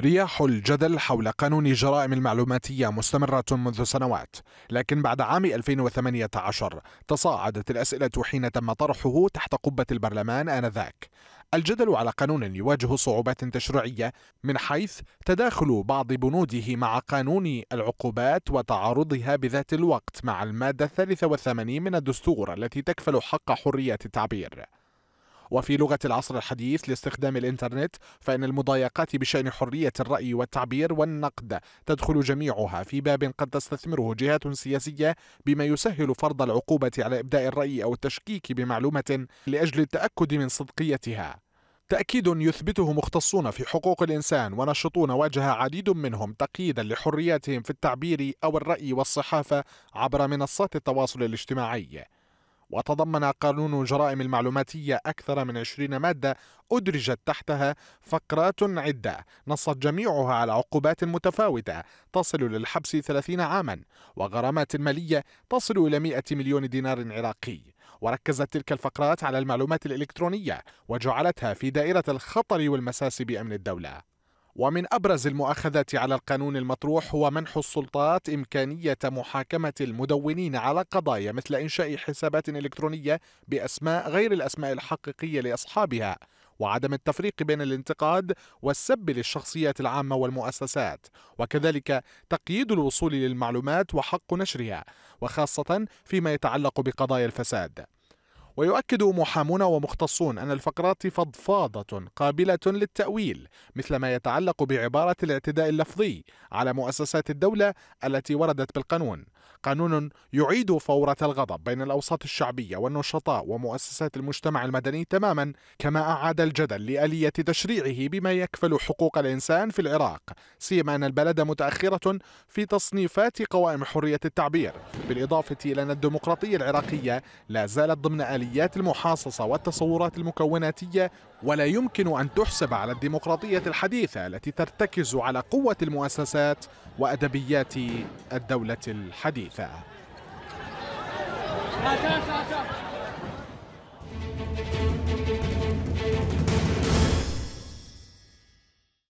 رياح الجدل حول قانون جرائم المعلوماتية مستمرة منذ سنوات لكن بعد عام 2018 تصاعدت الأسئلة حين تم طرحه تحت قبة البرلمان آنذاك الجدل على قانون يواجه صعوبات تشريعية من حيث تداخل بعض بنوده مع قانون العقوبات وتعارضها بذات الوقت مع المادة 83 من الدستور التي تكفل حق حرية التعبير وفي لغة العصر الحديث لاستخدام الإنترنت فإن المضايقات بشأن حرية الرأي والتعبير والنقد تدخل جميعها في باب قد تستثمره جهات سياسية بما يسهل فرض العقوبة على إبداء الرأي أو التشكيك بمعلومة لأجل التأكد من صدقيتها تأكيد يثبته مختصون في حقوق الإنسان ونشطون واجه عديد منهم تقييدا لحرياتهم في التعبير أو الرأي والصحافة عبر منصات التواصل الاجتماعي وتضمن قانون الجرائم المعلوماتية أكثر من 20 مادة أدرجت تحتها فقرات عدة نصت جميعها على عقوبات متفاوتة تصل للحبس 30 عاما وغرامات مالية تصل إلى 100 مليون دينار عراقي وركزت تلك الفقرات على المعلومات الإلكترونية وجعلتها في دائرة الخطر والمساس بأمن الدولة ومن أبرز المؤاخذات على القانون المطروح هو منح السلطات إمكانية محاكمة المدونين على قضايا مثل إنشاء حسابات إلكترونية بأسماء غير الأسماء الحقيقية لأصحابها وعدم التفريق بين الانتقاد والسب للشخصيات العامة والمؤسسات وكذلك تقييد الوصول للمعلومات وحق نشرها وخاصة فيما يتعلق بقضايا الفساد ويؤكد محامون ومختصون أن الفقرات فضفاضة قابلة للتأويل مثل ما يتعلق بعبارة الاعتداء اللفظي على مؤسسات الدولة التي وردت بالقانون قانون يعيد فورة الغضب بين الأوساط الشعبية والنشطاء ومؤسسات المجتمع المدني تماما كما أعاد الجدل لآلية تشريعه بما يكفل حقوق الإنسان في العراق سيما أن البلد متأخرة في تصنيفات قوائم حرية التعبير بالإضافة إلى أن الديمقراطية العراقية لا زالت ضمن الآليات المحاصصة والتصورات المكوناتية ولا يمكن أن تحسب على الديمقراطية الحديثة التي ترتكز على قوة المؤسسات وأدبيات الدولة الحديثة